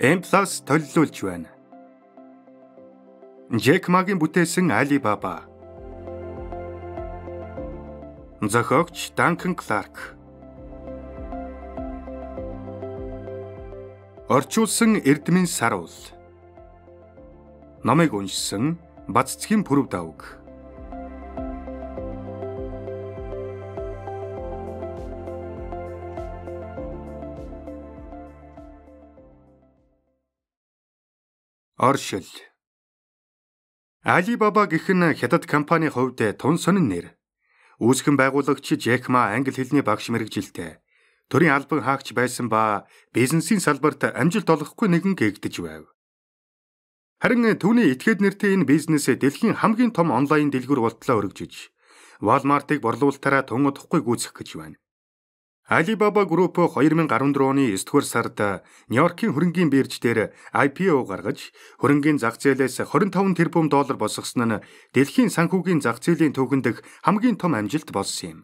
Amplus төлөвлөж байна. Джек Магийн бүтээсэн Alibaba. Зохиогч Данкан Кларк. Орчуулсан Эрдмийн Саруул. Номыг уншсан Баццгийн Пүрэв Давг. Оршил. Alibaba гэх нь хятад компани хувьд тун сонин нэр. Үүсгэн байгуулагч Jack Ma англи хэлний багш мэрэгжилтэй. Төрийн албан хаагч байсан ба бизнесийн салбарт амжилт олохгүй нэгэн гээгдэж байв. Харин түүний этгээд нэртэй энэ бизнес дэлхийн хамгийн том онлайн дэлгүүр болтлоо өргөжиж, Walmart-ыг борлуулалтаараа тун удахгүй гүйцэх гэж байна. Alibaba Group 2014 оны 9-р сард Нью-Йоркийн хөрөнгийн бирж дээр IPO гаргаж, хөрөнгийн зах зээлээс 25 тэрбум доллар босгосон нь дэлхийн санхүүгийн зах зээлийн төвхөн дэх хамгийн том амжилт болсон юм.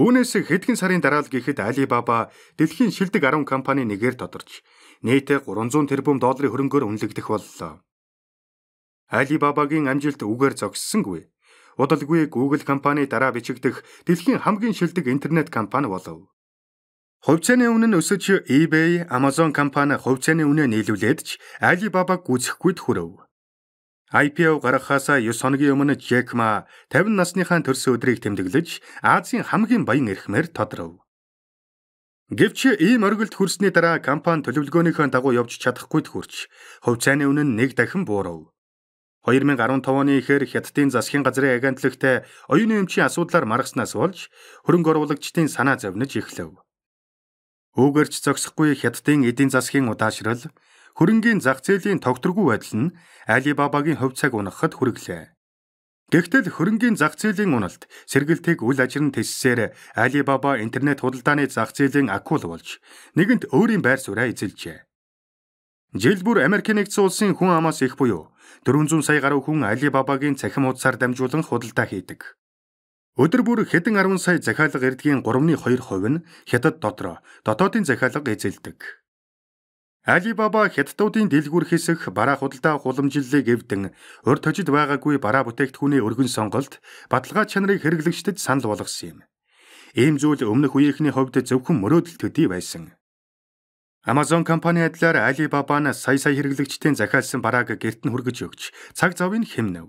Үүнээс хэдхэн сарын дараа л гэхэд Alibaba дэлхийн шилдэг 10 компани нэгээр тодорч, нийтээ 300 тэрбум долларын хөрөнгөөр үнэлэгдэх боллоо. Alibaba-гийн амжилт үгээр зогссонгүй. Удалгүй Google компани дараа бичигдэх дэлхийн хамгийн шилдэг интернет компани болов. Хувьцааны үнэ нь өсөж eBay, Amazon компани хувьцааны үнэ нийлүүлээд ч Alibaba гүйцэхгүйд хүрэв. IPO гаргахаасаа 9 хоногийн өмнө Jack Ma 50 насныхаа төрсөн өдрийг тэмдэглэж Азийн хамгийн баян эрхмээр тодров. Гэвч ийм оргилд хүрсний дараа компани төлөвлөгөөнийхөө дагуу явж чадахгүйд хүрч хувьцааны үнэ нь нэг дахин буурав. 2015 оны ихэр Хятадын засгийн газрын агентлагтай оюуны эмчийн асуудлаар маргаснаас болж хөрөнгө оруулагчдын санаа зовниж эхлэв. Үүгэрч зогсохгүй Хятадын эдийн засгийн удаашрал хөрөнгийн зах зээлийн тогтворгүй байдал нь Алибабагийн хувьцааг унахад хүргэлээ. Гэхдээ хөрөнгийн зах зээлийн уналт сэргэлтийг үл ажирн тэссээр Alibaba интернет худалдааны зах зээлийн акул болж нэгэнт өөрийн байр сууриа эзэлжээ. Жил бүр Америк нэгдсэн улсын хүн амаас их буюу 400 сая гаруй хүн Алибабагийн цахим хуудасаар дамжуулан худалдаа хийдэг. Өдөр бүр хэдэн 10 сая захиалга ирдгийн 3.2% нь хятад дотор дотоодын захиалга эзэлдэг. Алибаба хятадуудын дэлгүүр хэсэх бараа худалдаа хуламжлалыг эвдэн урд тожид байгаагүй бараа бүтээгдэхүүний өргөн сонголт баталгаа чанарыг хэрэглэгчдэд санал болгосон юм. Ийм зүйл өмнөх үеийнхний хувьд зөвхөн мөрөөдөл төдий байсан. Amazon компани адилаар Alibaba нь сая сая хэрэглэгчдийн захиалсан барааг гэрт нь хүргэж өгч цаг завыг хэмнэв.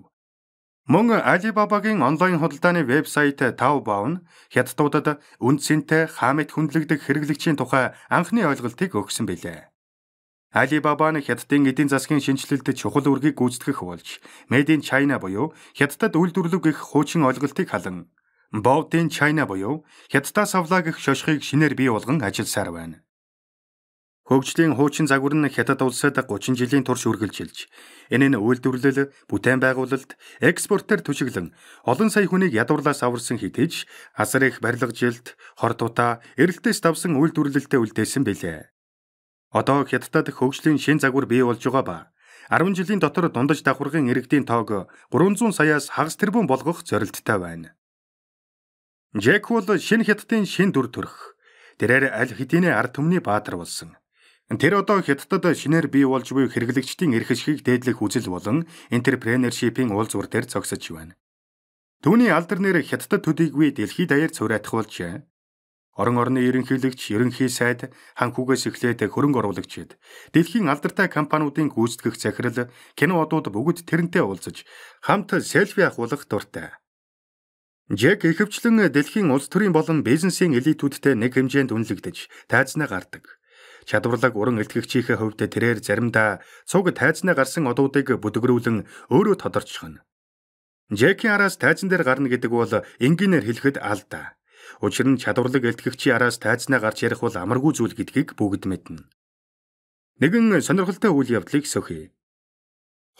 Мөн Alibaba-гийн онлайн худалдааны вебсайт Taobao нь хятадуудад үндсэнтэй хаамит хүндлэгдэх хэрэглэгчийн тухай анхны ойлголтыг өгсөн билээ. Alibaba нь хятадын эдийн засгийн шинжилэлд чухал үргийг гүйцэтгэх болж, Made in China буюу хятадд үйлдвэрлэв гэх хуучин ойлголтыг халан Bought in China буюу хятадаас авлаа гэх шошхийг шинээр бий болгон ажилласаар байна. Хөгжлийн хуучин загвар нь хятад улсад 30 жилийн турш үргэлжилж, энэ нь үйлдвэрлэл, бүтээн байгуулалт, экспортоор түшиглэн олон сая хүнийг ядуурлаас аварсан хитэж, асар их барилга жилт, хортуута, эрэлтээс давсан үйлдвэрлэлтэд үлдээсэн билээ. Одоо хятадд хөгжлийн шин загвар бий болж байгаа ба 10 жилийн дотор дундаж давхаргын иргэдийн тоог 300 саяас хагас тэрбум болгох зорилттой байна. Джек бол шинэ хятадын шин дүр төрх. Тэрээр аль хэдийнэ ард түмний баатар болсон. Тэр одоо Хятадд шинээр бий болж буй хэрэглэгчдийн эрх ашигыг дээдлэх үзэл болон энтерпренершипийн уулз бүр дээр зогсож байна. Түүний алдар нэр Хятадд төдийгүй дэлхийд даяар цураатах болжээ. Орон орны ерөнхийлөгч, ерөнхий сайд, ханхугаас эхлээд хөрөнгө оруулагчид, дэлхийн алдартай компаниудын гүйцэтгэх захирал, киноодууд бүгд тэрнтэй уулзаж хамт селфи авахлах дуртай. Джек ихэвчлэн дэлхийн улс төрийн болон бизнесийн элитүүдтэй нэг хэмжээнд үнэлэгдэж тайзнаа гардаг. Чадварлаг уран илтгэгчийнхээ хувьд тэрээр заримдаа цуг тайзнаа гарсан одуудыг бүдгэрүүлэн өөрөө тодорчгоно. Джеки араас тайзан дээр гарна гэдэг бол энгийнээр хэлэхэд алдаа. Учир нь чадварлаг илтгэгчийн араас тайзнаа гарч ярих бол амаргүй зүйл гэдгийг бүгд мэднэ. Нэгэн сонирхолтой үйл явдлыг сөхье.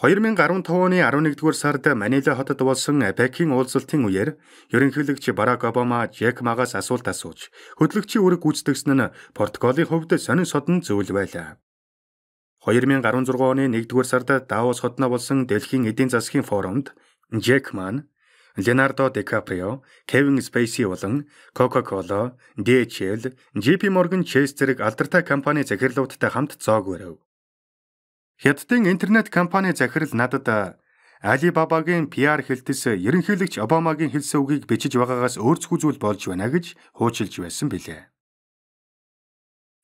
2015 оны 11-р сард Манила хотод болсон АПЕК-ийн уулзалтын үеэр ерөнхийлөгч Барак Обама Жек Магаас асуулт асууж, хөтлөгчийн үүрэг гүйцэтгэсэн нь протоколын хувьд сонин содон зөвл байлаа. 2016 оны 1-р сард Давос хотно болсон Дэлхийн эдийн засгийн форумд Жек Ман, Ленардо Ди Каприо, Кевин Спейси болон Coca-Cola, DHL, JP Morgan Chase зэрэг алдартай компани захирлуудтай хамт зоог барив. Хятадын интернет компани захирал надад Алибабагийн PR хэлтс ерөнхийлөгч Обамагийн хэлсэн үгийг бичиж байгаагаас өөрсгүй зүйл болж байна гэж хуучилж байсан билээ.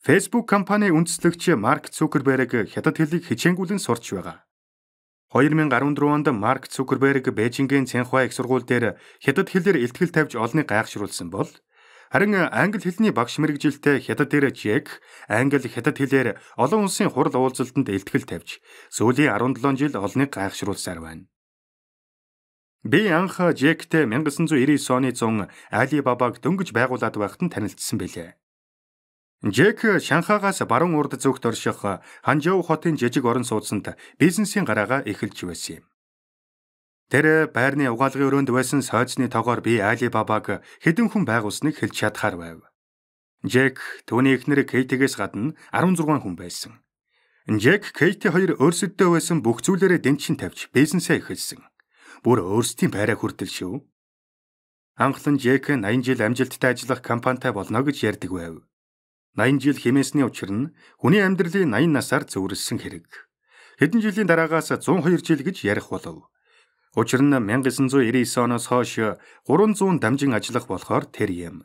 Facebook компани үндэслэгч Марк Цукерберг хятад хэлийг хичээнгүлэн сурч байгаа. 2014 онд Марк Цукерберг Бээжингийн Цэнхуа их сургууль дээр хятад хэлээр ихтгэл тавьж олныг гайхшруулсан бол Харин э, англи хэлний багш мэрэгжилтэй хятад дээр Жек англи хятад хэлээр олон улсын хурал уулзалтанд илтгэл тавьж сүүлийн 17 жил олныг гайхшруулсаар байна. Би анх Жектэй 1999 оны зун Алибабаг дөнгөж байгуулад байхад нь танилцсан билээ. Жек э, Шанхагаас баруун урд зүгт орших э, Ханчжоу хотын жижиг орон сууцнд бизнесийн гараагаа эхэлж байсан юм. Тэр байрны угаалгын өрөөнд байсан сойцны тоогоор би Алибабаг хэдэн хүн байгуулсныг хэлж чадхаар байв. Джек түүний эхнэр Кейтигээс гадна 16 хүн байсан. Джек Кейти хоёр өөрсөддөө байсан бүх зүйлээрээ дэнчин тавьж бизнесээ эхэлсэн. Бүр өөрсдийн байраа хүртэл шүү. Анхлан Джек 80 жил амжилттай ажиллах компанитай болно гэж ярьдаг байв. 80 жил хэмээсний учир нь хүний амьдралын 80 насаар зөвөрсөн хэрэг. Хэдэн жилийн дараагаас 102 жил гэж ярих болов. Учир нь 1999 оноос хойш 300 дамжин ажиллах болохоор тэр юм.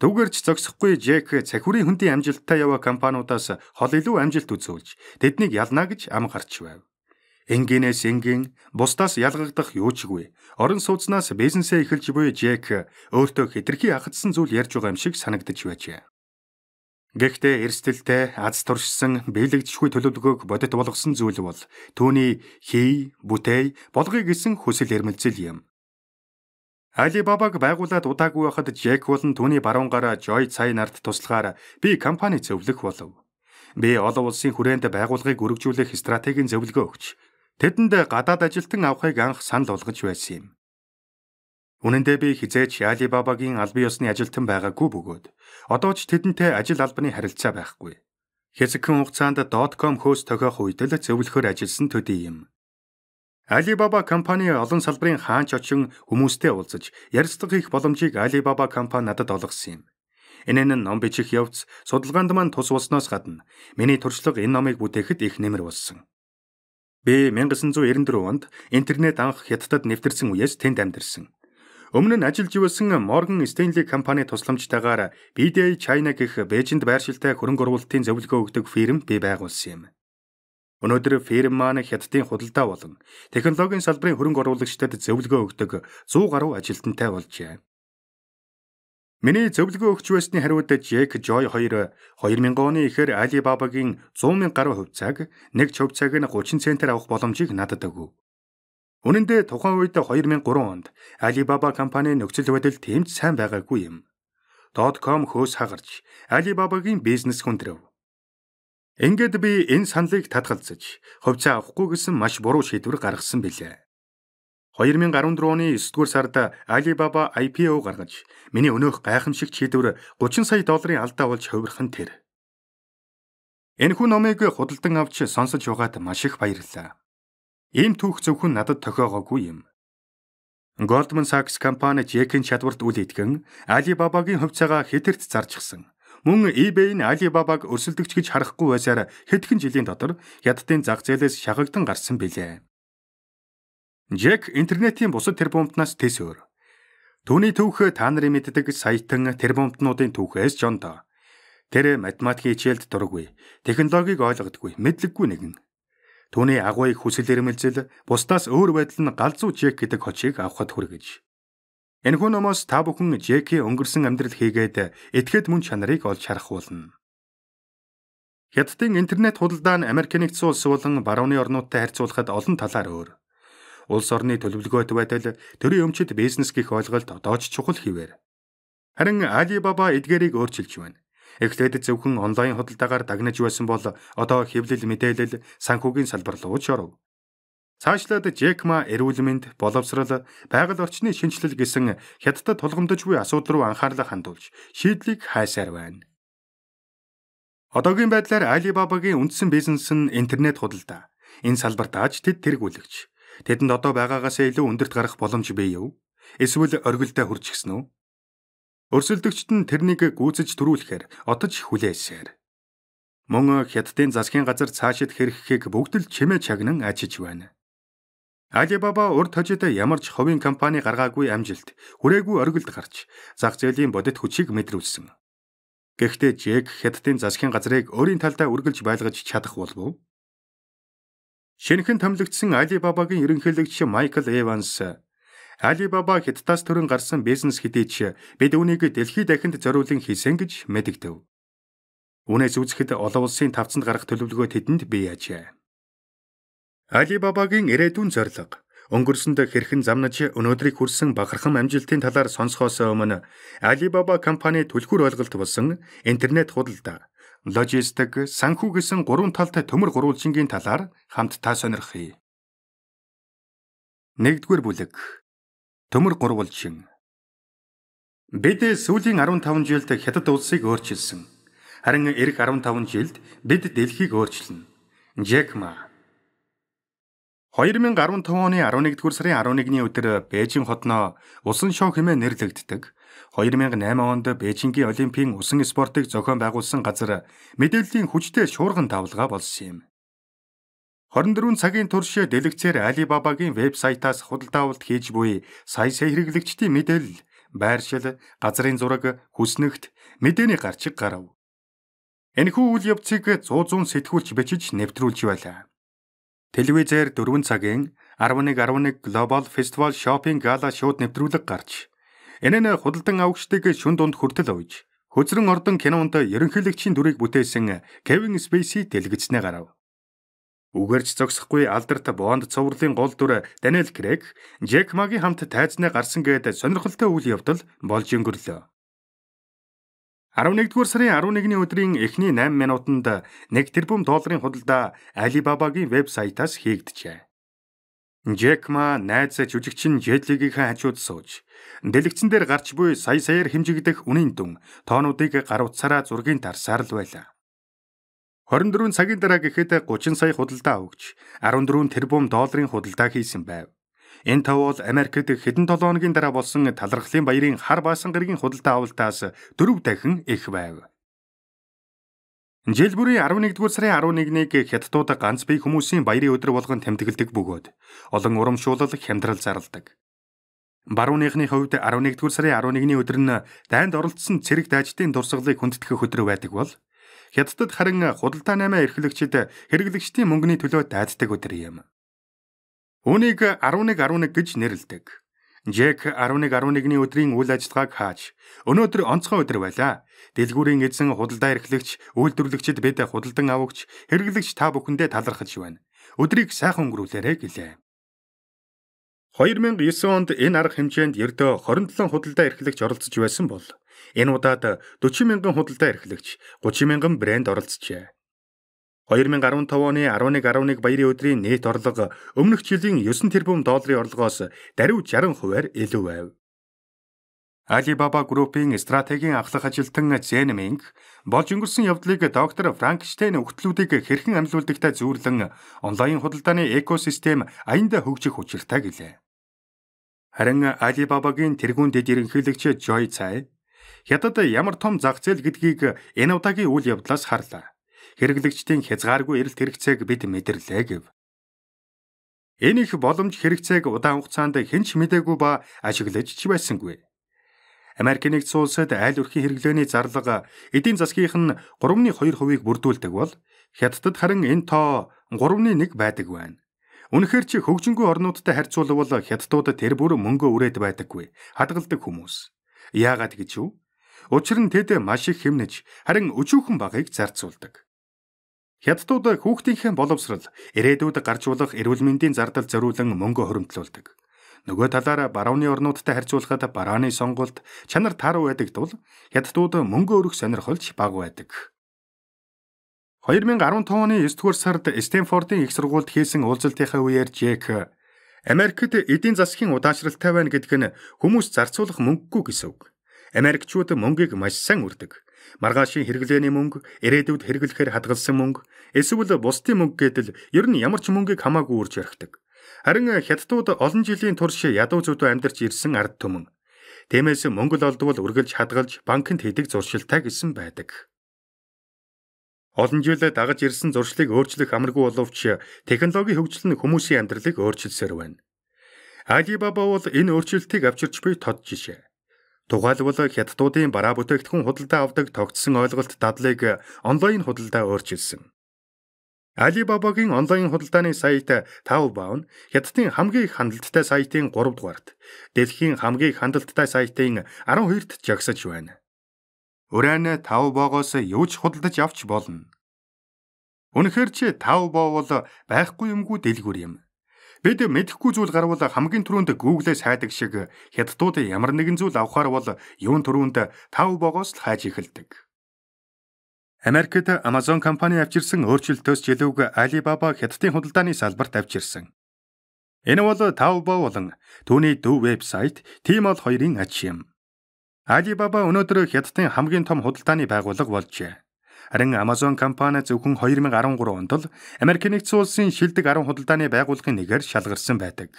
Түгэрч зогсохгүй Джек цахиурийн хөндийн амжилттай яваа компаниудаас хол илүү амжилт үзүүлж тэднийг ялна гэж ам гарч байв. Энгийнээс энгийн бусдаас ялгагдах юу чгүй. Орон сууцнаас бизнесээ эхэлж буй Джек өөртөө хэтэрхий ахадсан зүйл ярьж байгаа юм шиг санагдаж байжээ. Гэхдээ эрсдэлтэй аз туршсан биелэгдэшгүй төлөвлөгөөг бодит болгосон зүйл бол түүний хий, бүтэй, болгоё гэсэн хүсэл эрмэлзэл юм. Алибабаг байгуулад удаагүй байхад Джек болон түүний баруунгараа Joy Цай нарт туслахаар би компани зөвлөх болов. Би олон улсын хүрээнд байгуулгыг өргөжүүлэх стратегийн зөвлөгөө өгч тэдэнд гадаад ажилтан авахыг анх санал болгож байсан юм. Үнэн дээр би хизээч Алибабагийн албан ёсны ажилтан байгаагүй бөгөөд одоо ч тэдэнтэй ажил албаны харилцаа байхгүй. Хэсэгхэн хугацаанд .com хөөс тохиох үед л зөвлөхөр ажилласан төдий юм. Alibaba компани олон салбарын хаанч очин хүмүүстэй уулзаж ярилцлага хийх боломжийг Alibaba компани надад олгосон юм. Энэ нь ном бичих явц судалгаанд маань тус болсноос гадна миний туршлага энэ номыг бүтээхэд их нэмэр болсон. Би 1994 онд интернет анх хятадд нэвтэрсэн үеэс тэнд амьдэрсэн. Өмнө нь ажиллаж байсан Morgan Stanley компани тусламжтайгаар BDI China гэх Бээжинд байршилтай хөрөнгө оруулалтын зөвлөгөө өгдөг фирм бий байгуулсан юм. Өнөөдөр фирм маань хятадын худалдаа болон технологийн салбарын хөрөнгө оруулагчдад зөвлөгөө өгдөг 100 гаруй ажилтнтай болжээ. Миний зөвлөгөө өгч байсны хариуд Джек Joy 2 2000 оны ихэр Alibaba-гийн 100 мянган гаруй хувьцааг нэг хувьцааг нь 30 центээр авах боломжийг надад өгөв. Үнэн дээр тухайн үед 2003 онд Alibaba компани нөхцөл байдал тэмч сайн байгаагүй юм. Dotcom хөөс хагарч Alibaba-гийн бизнес хүндрэв. Ингээд би энэ саналыг татгалзаж, хувьцаа авахгүй гэсэн маш буруу шийдвэр гаргасан билээ. 2014 оны 9-р сард Alibaba IPO гаргаж, миний өнөөх гайхамшиг шийдвэр 30 сая долларын алдаа болж хувирах нь тэр. Энэхүү номыг худалдан авч сонсож байгаад маш их баярлалаа. Ийм түүх зөвхөн надад тохиогоогүй юм. Goldman Sachs компани Jekyn чадварт үл итгэн Alibaba-гийн хувьцаагаа хэтэрч зарчихсан. Мөн eBay-ийн Alibaba-г өрсөлдөгч гэж харахгүй байсаар хэдхэн жилийн дотор яддын зах зээлээс шахагдан гарсан билээ. Jack интернетийн бусад тэрбумтнаас төсөөр. Төвний түүх та нарын мэддэг саятан тэрбумтнуудын түүхээс жондоо. Тэр математикийн хичээлд дурггүй, технологиг ойлгодгүй, мэдлэггүй нэгэн. Түүний агуйг хүсэл эрмэлзэл бусдаас өөр байдал нь галзуу Жек гэдэг хочийг авахд хүргэж. Энэхүү номоос та бүхэн Жекийн өнгөрсөн амьдрал хийгээд итгэхэд мөн чанарыг олж харах болно. Хятадын интернет худалдаа нь Америк нэгдсэн улс болон барууны орнуудтай харьцуулахад олон талаар өөр. Улс орны төлөвлөгөөт байдал, төрийн өмчит бизнес гих ойлголт дооч чухал хിവэр. Харин Alibaba эдгээрийг өөрчилж байна. Эхлээд зөвхөн онлайн худалдаагаар дагнаж байсан бол одоо хэвлэл мэдээлэл санхүүгийн салбар руу чоров. Цаашлаад Джекма эрүүл мэнд, боловсрал, байгаль орчны шинжилэл гэсэн хятадд тулгамдж буй асуудал руу анхаарлаа хандуулж шийдлийг хайсаар байна. Одоогийн байдлаар Alibaba-гийн үндсэн бизнес нь интернет худалдаа. Энэ салбарт аж тэд тэргүүлэгч. Тэдэнд одоо байгаагаас илүү өндөрт гарах боломж бий юу? Эсвэл оргилдоо хүрчихсэн үү? Өрсөлдөгчд нь тэрнийг гүйцэж төрүүлэхээр отож хүлээсээр. Мөн хятадын засгийн газар цаашид хэрэгхэхийг бүгд л чимээ чагнан ажиж байна. Алибаба урд хожид ямар ч ховын компани гаргаагүй амжилт, хүрээгүй оргилд гарч зах зээлийн бодит хүчийг мэдрүүлсэн. Гэхдээ Жэк хятадын засгийн газрыг өөрийн талдаа үргэлж байлгаж чадах болов уу? Шинэхэн томилогдсон Алибабагийн ерөнхийлөгч Майкл Эванс Alibaba Хятадаас төрөн гарсан бизнес хэдий бид үүнийг дэлхийд дахинд зориулан хийсэн гэж мэдэгдэв. Үүнээс үзэхэд олон улсын тавцанд гарах төлөвлөгөө тэдэнд бий яажээ. Alibaba-гийн ирээдүйн зорилго өнгөрсөнд хэрхэн замнаж өнөөдрийг хүрсэн бахархам амжилтын талаар сонсохоос өмнө Alibaba компани түлхүүр ойлголт болсон интернет худалдаа, логистик, санхүү гэсэн гурван талтай төмөр гурвалжингийн талаар хамтдаа сонирхъя. 1-р бүлэг Төмөр гурвалжин Бид сүүлийн 15 жилд хятад улсыг өөрчилсөн. Харин эх 15 жилд бид дэлхийг өөрчилнө. Джек Ма 2015 оны 11-р сарын 11-ний өдөр Бээжин хотноо усан шоу хэмээн нэрлэгддэг. 2008 онд Бээжингийн Олимпийн усан спортыг зохион байгуулсан газар мэдээллийн хүчтэй шуурган давлгаа болсон юм. 24 цагийн турш дэлгэцээр Alibaba-гийн вебсайтаас худалдаавалт хийж буй сая сая хэрэглэгчдийн мэдээлэл, байршил, газрын зураг, хүснэгт мэдээний гарчиг гарав. Энэхүү үйл явцыг 100 100 сэтгүүлч бичиж нэвтрүүлж байлаа. Телевизээр 4 цагийн 11.11 Global Festival Shopping Gala шууд нэвтрүүлэг гарч, энэ нь худалдан авагчдыг шүн дунд хүртэл овж, хөзрөн ордон кинонд ерөнхийлөгчийн дүрийг бүтээсэн Кевин Спейси дэлгэцнээ гарав. Үгэрч зогсохгүй алдарт Бонд цувралын гол дүр Даниэл Крэг, Джек Магийн хамт тайзнаа гарсан гэдэг сонирхолтой үйл явдал болж өнгөрлөө. 11-р сарын 11-ний өдрийн эхний 8 минутанд 1 тэрбум долларын худалдаа Alibaba-гийн вебсайтаас хийгджээ. Джек Ма найз жүжигчин Джедлигийнхаа хажууд сууж, дэлгэцэн дээр гарч буй сая саяар хэмжигдэх үнийн дүн тоонуудыг гар утсаараа зургийн тарсаар л байлаа. 24 цагийн дараа гэхэд 30 сая худалдаа өгч 14 тэрбум долларын худалдаа хийсэн байв. Энэ тав бол Америкт хэдэн 7 хоногийн дараа болсон талархлын баярын хар баасан гэргийн худалдаа авалтаас дөрөв дахин их байв. Жил бүрийн 11-р сарын 11-нийг хятадууд ганц бие хүмүүсийн баярын өдөр болгон тэмдэглэдэг бөгөөд олон урамшуулал хямдрал зарладаг. Барууныхны хувьд 11-р сарын 11-ний өдөр нь дайнд оролцсон цэрэг дайчдын дурсгалыг хүндэтгэх өдөр байдаг бол Хятадд харин худалдаа наймаа эрхлэгчид хэрэглэгчдийн мөнгөний төлөө дайцдаг өдөр юм. Үүнийг 11.11 гэж нэрлэдэг. Джек 11.11-ний өдрийн үйл ажиллагааг хааж өнөөдөр онцгой өдөр байлаа. Дэлгүүрийн эзэн худалдаа эрхлэгч, үйлдвэрлэгчид бид худалдан авагч, хэрэглэгч та бүхэндээ талархаж байна. Өдрийг сайхан өнгөрүүлээрэй гэлээ. 2009 онд энэ арга хэмжээнд ердөө 27 худалдаа эрхлэгч оролцож байсан бол Энэ удаад 40 мянган худалдаа эрхлэгч, 30 мянган брэнд оролцжээ. 2015 оны 11.1 баярын өдрийн нийт орлого өмнөх жилийн 9 тэрбум долларын орлогоос даруй 60%-аар илүү байв. Alibaba Group-ийн стратегийн ахлах ажилтан Зэн Минг болж өнгөрсөн явдлыг доктор Франкштейн өгтлүүдийг хэрхэн амлиулдагтай зүйрлэн онлайн худалдааны экосистем аяндаа хөгжих учиртай гэлээ. Харин Alibaba-гийн тэргуун дэд ерөнхийлөгч Joy Tsai Хятад ямар том зах зээл гэдгийг энэ удаагийн үйл явдлаас харлаа. Хэрэглэгчдийн хязгааргүй эрэлт хэрэгцээг бид мэдэрлээ гэв. Энэ их боломж хэрэгцээг удаан хугацаанд хэн ч мэдээгүй ба ашиглаж ч байсангүй. Америк нэгдсэн улсад айл өрхийн хэрэглээний зарлага эдийн засгийнх нь 3.2 хувийг бүрдүүлдэг бол Хятадд харин энэ тоо 3.1 байдаг байна. Үнэхээр ч хөгжингүй орнуудтай харьцуулбал хятадууд тэр бүр мөнгө үрээд байдаггүй. Хадгалдаг хүмүүс. Яагаад гэж юу? Учир нь тэд маш их хэмнэж, харин өчүүхэн багыг зарцуулдаг. Хятадууд хүүхдийнхээ боловсрал, ирээдүйд гарч болох эрүүл мэндийн зардал зориулан мөнгө хоригдлуулдаг. Нөгөө талаараа барууны орнуудтай харьцуулахад барааны сонголт чанар таруу байдаг тул хятадууд мөнгө өрөх сонирхолч бага байдаг. 2015 оны 9 дугаар сард Стэнфордын их сургуульд хийсэн уулзалтынхаа үеэр Джек Америкт эдийн засгийн удаашралтай байна гэдг нь хүмүүс зарцуулах мөнгөгүй гэсэн үг. Америкчууд мөнгийг маш сайн үрдэг. Маргаашийн хэрэглээний мөнгө, ирээдүйд хэрэглэхээр хадгалсан мөнгө, эсвэл бусдын мөнгө гэдэл ер нь ямар ч мөнгийг хамаагүй үрж ярихдаг. Харин хятадууд олон жилийн турш ядуу зүдүү амьдарч ирсэн ард түмэн. Тиймээс мөнгө олдвол үргэлж хадгалж банкнд хийдэг зуршилтай гэсэн байдаг. Олон жилээр дагаж ирсэн зуршлыг өөрчлөх амаргүй боловч технологийн хөгжил нь хүмүүсийн амьдралыг өөрчилсөөр байна. Alibaba бол энэ өөрчлөлтийг авчирч буй тод жишээ. Тухайлбал хятадуудын бараа бүтээгдэхүүн худалдаа авдаг тогтсон ойлголт дадлыг онлайн худалдаа өөрчилсөн. Alibaba-гийн онлайн худалдааны сайт Taobao нь хятадын хамгийн их хандлттай сайтын 3 дугаарт, дэлхийн хамгийн их хандлттай сайтын 12-т жагсаж байна. Урайнаа 5 боогоос юу ч худалдаж авч болно. Үнэхээр чи 5 боо бол байхгүй юмгүй дэлгүр юм. Бид мэдхгүй зүйл гарвал хамгийн түрүүнд Google-ээ сайдаг шиг хятадууд ямар нэгэн зүйл авахаар бол юун түрүүнд 5 боогоос л хайж эхэлдэг. Америкт Amazon компани авчирсан өөрчлөлтөөс жилүүг Alibaba хятадын худалдааны салбарт авчирсан. Энэ бол 5 боо болон түүний дөв вебсайт, Tmall хоёрын аж юм. Alibaba өнөөдөр Хятадын хамгийн том худалдааны байгууллага болжээ. Харин Amazon компани зөвхөн 2013 онд л Америк нэгдсэн улсын шилдэг 10 худалдааны байгууллагын нэгээр шалгарсан байдаг.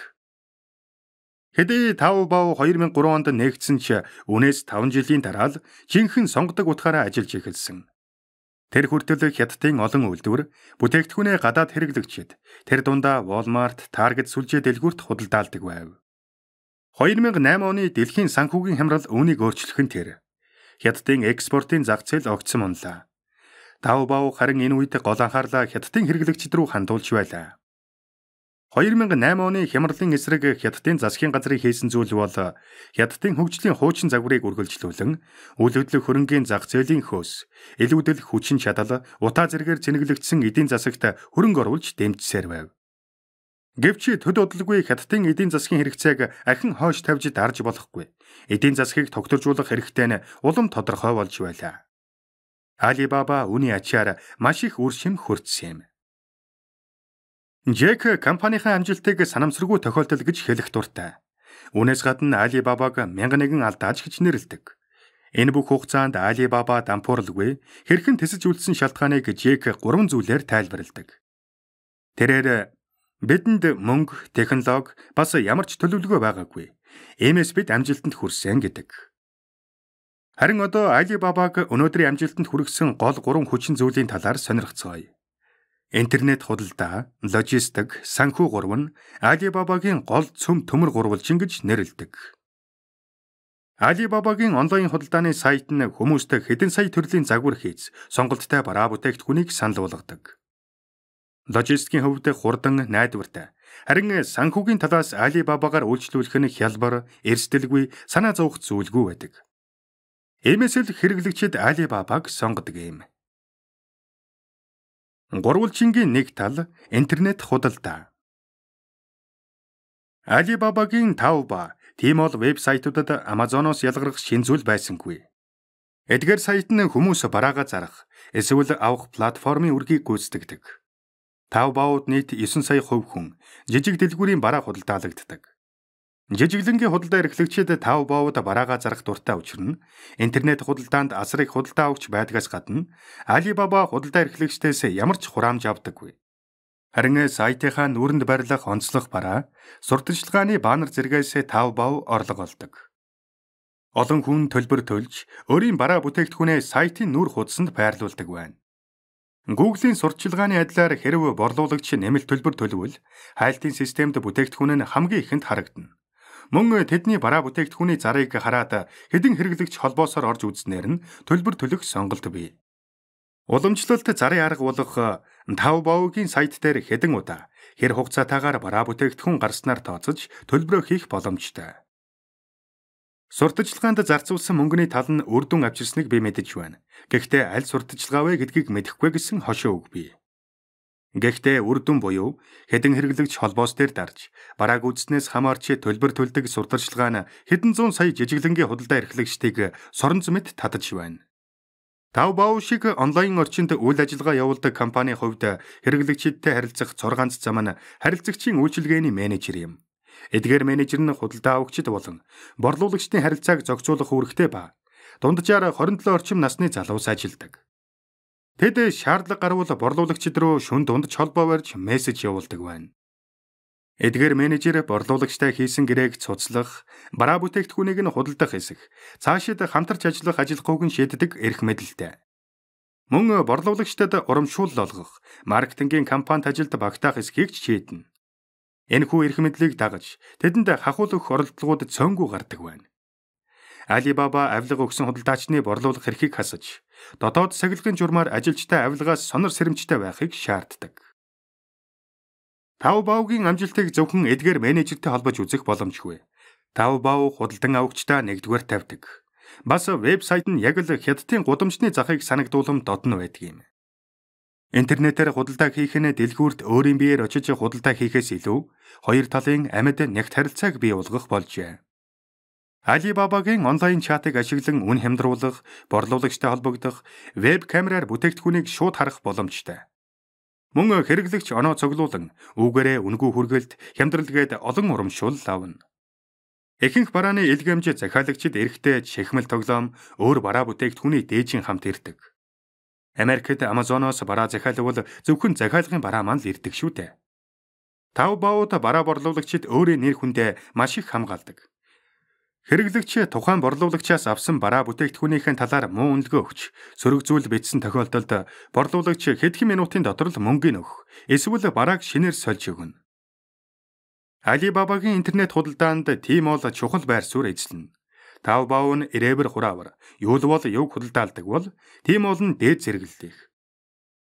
Хэдий 5 бов 2003 онд нэгдсэн ч үнээс 5 жилийн дараа л жинхэнэ сонгодог утгаараа ажиллаж эхэлсэн. Тэр хүртэл Хятадын олон үйлдвэр бүтээгдэхүүнээ гадаад хэрэглэгчэд тэр дундаа Walmart, Target сүлжээ дэлгүүрт худалдаалдаг байв. 2008 оны дэлхийн санхүүгийн хямрал үүнийг өөрчлөх нь тэр. Хятадын экспортын зах зээл огцсон унлаа. Дав бав харин энэ үед гол анхаарлаа хятадын хэрэглэгчд рүү хандуулж байлаа. 2008 оны хямралын эсрэг хятадын засгийн газрыг хийсэн зүйл бол хятадын хөгжлийн хуучин загварыг үргэлжлүүлэн үйл хөдлөх хөрөнгийн зах зээлийн хөөс, илүүдэл хүчин чадал, утаа зэрэгээр зэнглэгдсэн эдийн засагт хөрөнгө оруулж дэмжсээр байв. Гэвч төдөлгүй хятадын эдийн засгийн хэрэгцээг ахин хойш тавьж дарж болохгүй. Эдийн засгийг тогтворжуулах хэрэгтэй нь улам тодорхой болж байлаа. Alibaba үний ачаар маш их үр шим хөрцсөн юм. Джек компанийнхаа амжилтыг санамсаргүй тохиолдол гэж хэлэх дуртай. Үүнээс гадна Alibaba-г 1001 алдаач гэж нэрлэдэг. Энэ бүх хугацаанд Alibaba дампуурлаггүй хэрхэн тэсэж үлдсэн шалтгааныг Джек гурван зүйлээр тайлбарладаг. Тэрээр Бидэнд мөнгө, технологи бас ямар ч төлөвлөгөө байгаагүй. Иймээс бид амжилтанд хүрсэн гэдэг. Харин одоо Alibaba-г өнөөдрийн амжилтанд хүргэсэн гол 3 хүчин зүйлийн талаар сонирхцгаая. Интернет худалдаа, логистик, санхүү гурав нь Alibaba-гийн гол цөм төмөр гурвалжин гэж нэрлэдэг. Alibaba-гийн онлайн худалдааны сайт нь хүмүүст хэдэн сая төрлийн загвар хийж, сонголттой бараа бүтээгдэхүүнийг санал болгодог. Логистикийн хувьд хурдан найдвартай. Харин санхүүгийн талаас Алибабагаар үйлчлүүлэх нь хялбар, эрсдэлгүй, санаа зовох зүйлгүй байдаг. Иймээс л хэрэглэгчид Алибабаг сонгодог юм. Гурвалжингийн нэг тал интернет худалдаа. Алибабагийн Taobaa тийм бол вебсайтуудад Amazon-оос ялгарх шин зүйл байсангүй. Эдгээр сайт нь хүмүүс бараагаа зарах, эсвэл авах платформын үргийг гүйцэтгэдэг. 5 баууд нийт 9 сая хувь хүн жижиг дэлгүүрийн бараа худалдаалагддаг. Жижиглэнгийн худалдаа эрхлэгчид 5 боовод бараагаа зарах дуртай учир нь интернет худалдаанд асар их худалдаа авч байдгаас гадна Alibaba худалдаа эрхлэгчдээс ямар ч хураамж авдаггүй. Харин сайтынхаа нүрэнд барьлах онцлог бараа сурталчилгааны баннер зэргээс 5 бов орлого олдог. Олон хүн төлбөр төлж өөрийн бараа бүтээгдэхүүнээ сайтын нүр хуудсанд байрлуулдаг байна. Google-ийн сурталчилгааны адилаар хэрв борлуулагч нэмэлт төлбөр төлөвөл хайлтын системд бүтээгдэхүүн нь хамгийн ихэнд харагдана. Мөн тэдний бараа бүтээгдэхүүний зарыг хараад хэдэн хэрэглэгч холбоосоор орж үзнээр нь төлбөр төлөх сонголт бий. Уламжлалт зарын арга болох 5 бовгийн сайт дээр хэдэн удаа хэр хугацаатаагаар бараа бүтээгдэхүүн гарснаар тооцож төлбөрөө хийх боломжтой. Сурталчилгаанд зарцуулсан мөнгөний тал нь үр дүн авчирсныг би мэдэж байна. Гэхдээ аль сурталчилгаа вэ гэдгийг мэдэхгүй гэсэн хошоо өг бий. Гэхдээ үр дүн буюу хэдэн хэрэглэгч холбоос дээр дарж бараг үздснээс хамаарч төлбөр төлдөг сурталчилгаа нь хэдэн зуун сая жижиглэнгийн худалдаа эрхлэгчдийг сорон зэмэд татаж байна. Тав бау шиг онлайн орчинд үйл ажиллагаа явуулдаг компани хувьд хэрэглэгчидтэй харилцах 6 зам нь харилцагчийн үйлчилгээний менежер юм. Эдгээр менежер нь худалдаа авагчид болон борлуулагчдын харилцааг зохицуулах үүрэгтэй ба дунджаар 27 орчим насны залуус ажилдаг. Тэд шаардлага гарвал борлуулагчид руу шүн дундч холбоо барьж мессеж явуулдаг байна. Эдгээр менежер борлуулагчтай хийсэн гэрээг цуцлах, бараа бүтээгдэхүүнийг нь худалдах хэсэг, цаашид хамтарч ажиллах ажилхгүйг нь шийддэг эрх мэдэлтэй. Мөн борлуулагчдад урамшуулал олгох, маркетингийн кампанит ажилд багтаах хэсгийг ч шийднэ. Энэхүү эрх мэдлийг дагаж тэдэнд хахуул өх оролдлогууд цөөнгүй гардаг байна. Алибаба авилга өгсөн худалдаачны борлуулах эрхийг хасаж, дотоод сахилгын журмаар ажилчтай авилгаас сонор сэрэмжтэй байхыг шаарддаг. Таобаугийн амжилтыг зөвхөн эдгээр менежертэй холбож үзэх боломжгүй. Таобау худалдан авагчдаа нэгдүгээр тавьдаг. Бас вебсайт нь яг л хятадын гудамжны захыг санагдуулам додно байдаг юм. Интернетээр худалдаа хийхнээ дэлгүүрт өөрийн биеэр очиж худалдаа хийхээс илүү хоёр талын амьд нэгт харилцааг бий болгох болжээ. Алибабагийн онлайн чатыг ашиглан үн хямдруулах, борлуулагчтай холбогдох, веб камераар бүтээгдэхүүнийг шууд харах боломжтой. Мөн хэрэглэгч оноо цуглуулan үүгээрээ үнгүй хүргэлт хямдралгээд олон урамшуул авна. Ихэнх барааны илгээмж захиалагчид эрэхтэй шихмэл тоглоом, өөр бараа бүтээгдэхүүний дээжин хамт ирдэг. Америкт Amazon-оос бараа захиалвал зөвхөн захиалгын бараа маань л ирдэг шүү дээ. Taobao-д бараа борлуулагчид өөрийн нэр хүндээ маш их хамгаалдаг. Хэрэглэгч тухайн борлуулагчаас авсан бараа бүтээгдэхүүнийхэн талаар муу үнэлгээ өгч, сөрөг зүйл бичсэн тохиолдолд борлуулагч хэдхэн минутын дотор л мөнгөний өгөх, эсвэл барааг шинээр сольж өгнө. Алибабагийн интернет худалдаанд тийм ол чухал байр суурь эзлэнэ тав бав нь ирээвэр хураавар. Юул бол юг худалдаалдаг бол тийм олон дээд зэрэглэлтих.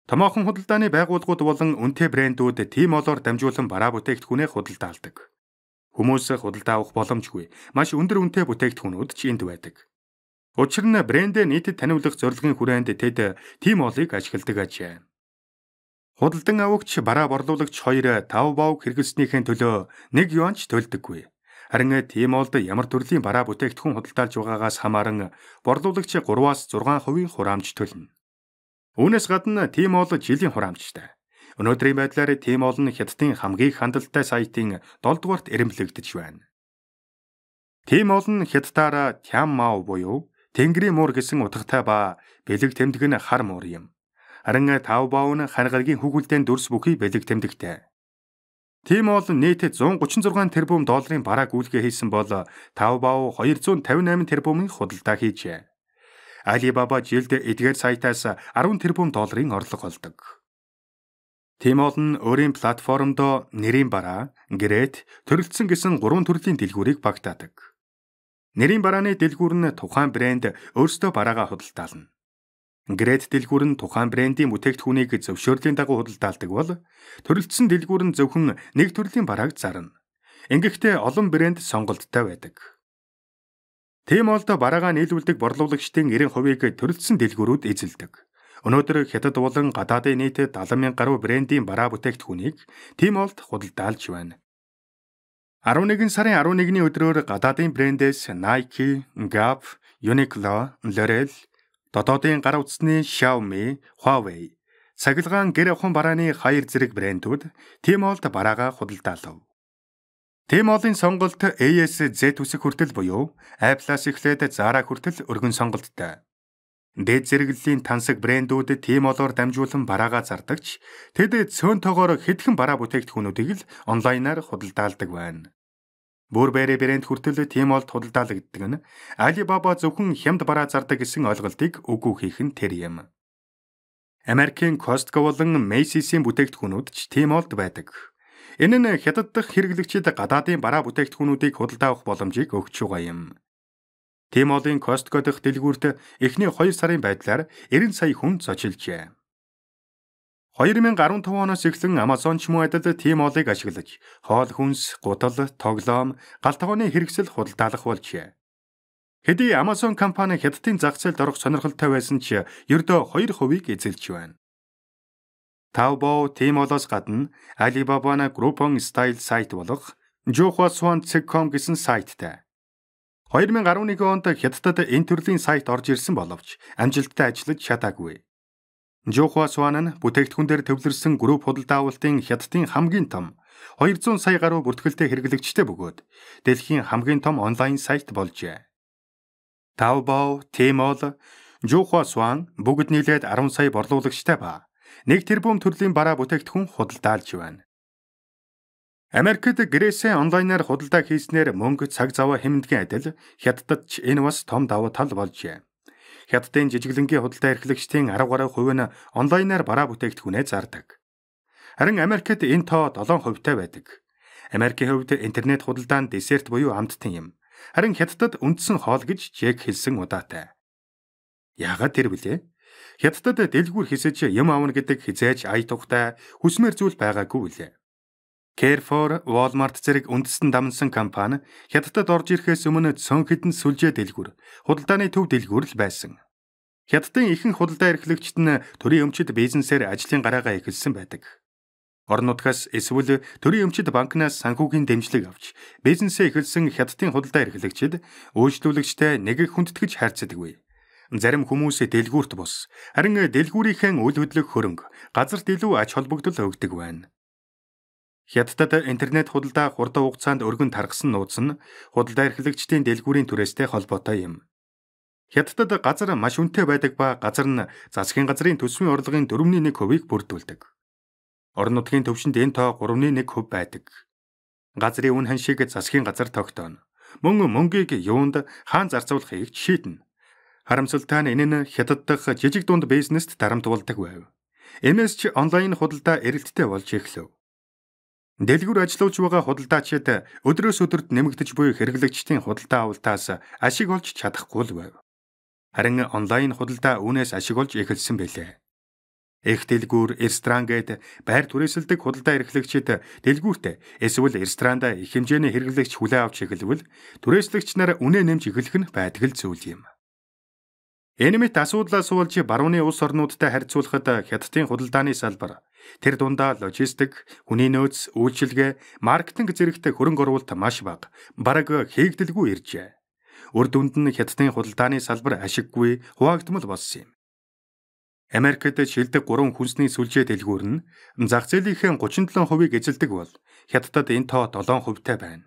Томоохон худалдааны байгууллагууд болон үнэтэй брэндүүд тийм олоор дамжуулан бараа бүтээгдэхүүнээ худалдаалдаг. Хүмүүс худалдаа авах боломжгүй. Маш өндөр үнэтэй бүтээгдэхүүнүүд ч энд байдаг. Учир нь брэндээ нийтэд таниулах зорилгын хүрээнд тэд тийм олыг ашигладаг ажээ. Худалдан авагч бараа борлуулагч хоёр 5 бовг хэрэглэснийхэн төлөө 1 юанч төлдөггүй. Харин э, тийм олд ямар төрлийн бараа бүтээгдэхүүн худалдаалж байгаагаас хамааран борлуулагч 3-аас 6% хураамж төлнө. Үүнээс гадна тийм ол жилийн хураамжтай. Өнөөдрийн байдлаар тийм ол нь Хятадын хамгийн хандлагатай сайтын 7 дугаарт эрэмблэгдэж байна. Тийм ол нь Хятадаараа Тяммау буюу Тэнгэрийн муур гэсэн утгатай ба бэлэг тэмдэг нь хар муур юм. Харин э, тав баун харгалгийн хүүхэлдэйн дүрс бүхий бэлэг тэмдэгтэй. Тийм бол нийтэд 136 тэрбум долларын бараг үйлгээ хийсэн бол 5 бав 258 тэрбумын худалдаа хийжээ. Alibaba жилд эдгээр сайтаас 10 тэрбум долларын орлого олдог. Тийм бол нь өөрийн платформдо нэрийн бараа, грэт, төрөлцсөн гэсэн гурван төрлийн дэлгүүрийг багтаадаг. Нэрийн барааны дэлгүүр нь тухайн брэнд өөрсдөө бараагаа худалдаална. Грэд дэлгүүр нь тухайн брендийн бүтээгдэхүүнийг зөвшөөрлийн дагуу худалдаалдаг бол төрөлцсөн дэлгүүр нь зөвхөн нэг төрлийн бараг зарна. Ингээдтэй олон брэнд сонголттой байдаг. Тийм бол бараагаа нийлүүлдэг борлуулагчдын 90%-ийг төрөлцсөн дэлгүүрүүд эзэлдэг. Өнөөдөр хятад болон гадаадын нийт 70 мянган гаруй брендийн бараа бүтээгдэхүүнийг тийм олд худалдаалж байна. 11 сарын 11-ний өдрөөр гадаадын брендээс Nike, Gap, Uniqlo, L'Oreal Дотоодын гар утасны Xiaomi, Huawei, цахилгаан гэр авахын барааны хаяр зэрэг брэндүүд Tmall-д бараагаа худалдаалав. Tmall-ын сонголт ASZ үсэг хүртэл буюу Apple-аас эхлээд Zara хүртэл өргөн сонголттой. Дээд зэрэглэлийн тансаг брэндүүд Tmall-оор дамжуулан бараагаа зардагч тэд цөөн тоогоор хэдхэн бараа бүтээгдэхүүнүүдийг л онлайнаар худалдаалдаг байна. Бүр бэрэ брэнд хүртэл тийм олд худалдаалагддаг нь Alibaba зөвхөн хямд бараа зардаг гэсэн ойлголтыг үгүй хийх нь тэр юм. Америкийн Costco болон Macy's-ийн бүтээгдэхүүнүүд ч тийм олд байдаг. Энэ нь хятад дахь хэрэглэгчид гадаадын бараа бүтээгдэхүүнүүдийг худалдаа авах боломжийг өгч байгаа юм. Тим олон Costco дэх дэлгүүрт эхний 2 сарын байдлаар 90 сая хүн зочилжээ. 2015 оноос эхлэн Amazon чмөөдөд тим олыг ашиглаж хоол хүнс, гутал, тоглоом, гал тогооны хэрэгсэл худалдаалах болжээ. Хэдий Amazon компани хятадын зах зээлд орох сонирхолтой байсан ч ердөө 2% эзэлж байна. Taobao тим олоос гадна Alibaba-на Groupon Style сайт болох Juhuasuan.com гэсэн сайттай. 2011 онд хятадд энэ төрлийн сайт орж ирсэн боловч амжилттай ажиллаж чадаагүй. Жохва Суанан бүтээгдэхүүн дээр төвлөрсөн групп худалдаавалтын хятадын хамгийн том 200 сая гаруй бүртгэлтэй хэрэглэгчтэй бөгөөд дэлхийн хамгийн том онлайн сайт болжээ. Taobao, Tmall, Жохва Суан бүгд нийлээд 10 сая борлуулагчтай ба 1 тэрбум төрлийн бараа бүтээгдэхүүн худалдаалж байна. Америкт гэрээсээ онлайнаар худалдаа хийснээр мөнгө цаг зав хэмнэдгийн адил хятадд ч энэ бас том давуу тал болжээ хятадын жижиглэнгийн худалдаа эрхлэгчдийн 10 гаруй хувь нь онлайнаар бараа бүтээгдэхүүнээ зардаг. Харин Америкт энэ тоо 7% таа байдаг. Америкийн хувьд интернет худалдаанд десерт буюу амттан юм. Харин хятадд үндсэн хоол гэж Джек хэлсэн удаатай. Яагаад тэр блэ? Хятадд дэлгүүр хийсэж юм аавна гэдэг хизээж ая тухтай хүсмээр зүйл байгаагүй үлээ. Carrefour, Walmart зэрэг үндэстэн дамнсан компани хятадд орж ирэхээс өмнө цөөн хідэн сүлжээ дэлгүр, худалдааны төв дэлгүр л байсан. Хятадын ихэнх худалдаа эрхлэгчид нь төрийн өмчит бизнесээр ажлын гараагаа эхэлсэн байдаг. Орон нутгаас эсвэл төрийн өмчит банкнаас санхүүгийн дэмжлэг авч бизнесээ эхэлсэн хятадын худалдаа эрхлэгчид үйлчлүүлэгчтэй нэг их хүндэтгэж харьцдаггүй. Зарим хүмүүс дэлгүүрт бус, харин дэлгүүрийнхээ үл хөдлөх хөрөнгө газарт илүү ач холбогдол өгдөг байна. Хятадд интернет худалдаа хурдан хугацаанд өргөн тархсан нууц нь худалдаа эрхлэгчдийн дэлгүүрийн түрээстэй холбоотой юм. Хятадд газар маш үнэтэй байдаг ба газар нь засгийн газрын төсвийн орлогын 4.1 хувийг бүрдүүлдэг. Орон нутгийн төвшөнд энэ тоо 3.1 хувь байдаг. Газрын үн ханшийг засгийн газар тогтооно. Мөн мөнгийг юунд хаан зарцуулахыг шийднэ. Харамсалтай нь энэ нь хятад дахь жижиг дунд бизнест дарамт болдог байв. Эмээс ч онлайн худалдаа эрэлттэй болж эхлэв. Дэлгүр ажиллаж байгаа худалдаачид өдрөөс өдөрт нэмэгдэж буй хэрэглэгчдийн худалдаа авалтаас ашиг олж чадахгүй л байв. Харин онлайн худалдаа үүнээс ашиг олж эхэлсэн байлээ. Эх дэлгүүр ресторан гээд байр түрээсэлдэг худалдаа эрхлэгчид дэлгүүрт эсвэл ресторанда их хэмжээний хэрэглэгч хүлээ авч эхэлвэл түрээслэгч нар үнэ нэмж эхэлэх нь байдаг л зүйл юм. Энэ мэт асуудлаа суулж барууны улс орнуудтай харьцуулахад хятадын худалдааны салбар Тэр дундаа логистик, хүний нөөц, үйлчилгээ, маркетинг зэрэгтэй хөрөнгө оруулалт маш бага. Бараг хийгдэлгүй иржээ. Үр дүнд нь хятадын худалдааны салбар ашиггүй хуваагдмал болсон юм. Америкт шилдэг 3 хүнсний сүлжээ дэлгүүр нь зах зээлийнхээ 37%-ийг эзэлдэг бол Хятадд энэ тоо 7%-тай байна.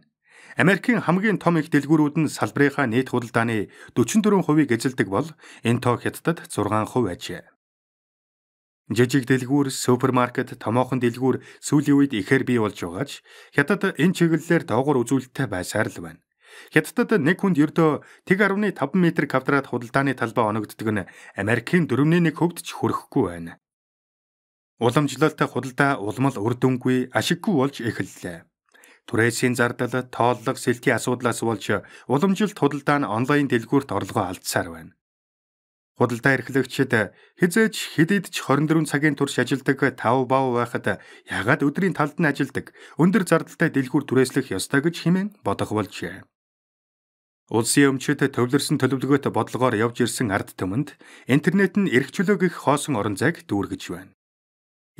Америкийн хамгийн том их дэлгүүрүүд нь салбарынхаа нийт худалдааны 44%-ийг эзэлдэг бол энэ тоо Хятадд 6% ажээ. Жижиг дэлгүүр, супермаркет, томоохон дэлгүүр сүүлийн үед ихээр бий болж байгаа ч хятад энэ чиглэлээр доогуур үзүүлэлттэй байсаар л байна. Хятадд нэг хүнд ердөө 1.5 м квадрат худалдааны талбай оногддог нь Америкийн 4.1 хувьд ч хүрэхгүй байна. Уламжлалтай худалдаа улмал үр дүнгүй ашиггүй болж эхэллээ. Түрээсийн зардал, тооллог, сэлтийн асуудлаас болж уламжилт худалдаа нь онлайн дэлгүүрт орлогоо алдсаар байна. Худалдаа эрхлэгчид хизээч хэдийд ч 24 цагийн турш ажилдаг 5 бав байхад ягаад өдрийн талд нь ажилдаг өндөр зардалтай дэлгүүр түрээслэх ёстой гэж хэмээн бодох болжээ. Улсын өмчөд төвлөрсөн төлөвлөгөөт бодлогоор явж ирсэн ард түмэнд интернет нь эрхчлөө гих хоосон орон зайг дүүргэж байна.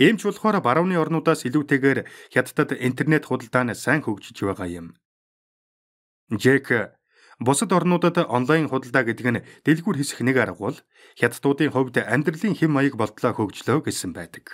Ийм ч болохоор барууны орнуудаас илүүтэйгээр хятадд интернет худалдаа нь сайн хөгжиж байгаа юм. Джек Бусад орнуудад онлайн худалдаа гэдэг нь дэлгүүр хийх нэг арга бол хятадуудын хувьд амьдралын хэм маяг болтлоо хөгжлөө гэсэн байдаг.